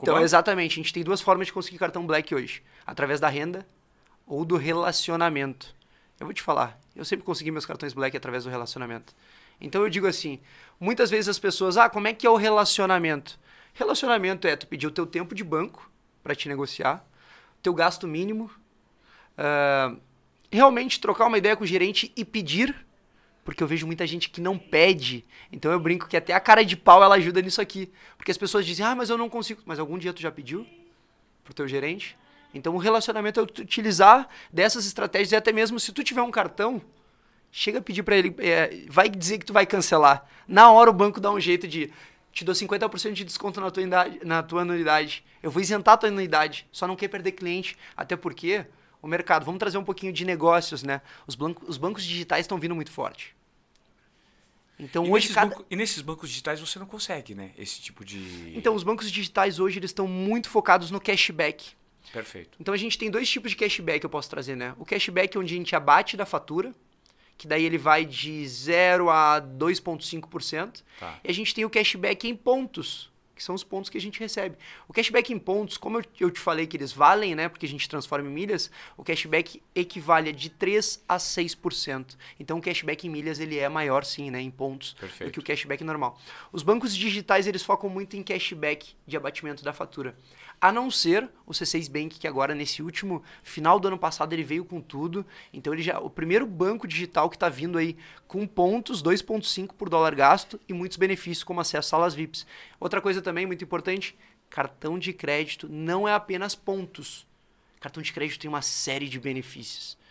Então, exatamente. A gente tem duas formas de conseguir cartão black hoje: através da renda ou do relacionamento. Eu vou te falar, eu sempre consegui meus cartões black através do relacionamento. Então eu digo assim, muitas vezes as pessoas, ah, como é que é o relacionamento? Relacionamento é tu pedir o teu tempo de banco para te negociar, teu gasto mínimo, uh, realmente trocar uma ideia com o gerente e pedir porque eu vejo muita gente que não pede. Então eu brinco que até a cara de pau ela ajuda nisso aqui. Porque as pessoas dizem, ah, mas eu não consigo. Mas algum dia tu já pediu pro teu gerente? Então o relacionamento é utilizar dessas estratégias e até mesmo se tu tiver um cartão, chega a pedir para ele, é, vai dizer que tu vai cancelar. Na hora o banco dá um jeito de te dou 50% de desconto na tua, idade, na tua anuidade. Eu vou isentar a tua anuidade. Só não quer perder cliente. Até porque o mercado, vamos trazer um pouquinho de negócios, né? Os, os bancos digitais estão vindo muito forte. Então, e hoje nesses cada... banco, e nesses bancos digitais você não consegue, né? Esse tipo de Então, os bancos digitais hoje eles estão muito focados no cashback. Perfeito. Então a gente tem dois tipos de cashback eu posso trazer, né? O cashback é onde a gente abate da fatura, que daí ele vai de 0 a 2,5%. Tá. E a gente tem o cashback em pontos, que são os pontos que a gente recebe. O cashback em pontos, como eu, te falei que eles valem, né, porque a gente transforma em milhas, o cashback equivale de 3 a 6%. Então o cashback em milhas ele é maior sim, né, em pontos Perfeito. do que o cashback normal. Os bancos digitais eles focam muito em cashback de abatimento da fatura. A não ser o C6 Bank que agora nesse último final do ano passado ele veio com tudo. Então ele já o primeiro banco digital que está vindo aí com pontos 2.5 por dólar gasto e muitos benefícios como acesso a salas VIPs. Outra coisa também muito importante, cartão de crédito não é apenas pontos. Cartão de crédito tem uma série de benefícios.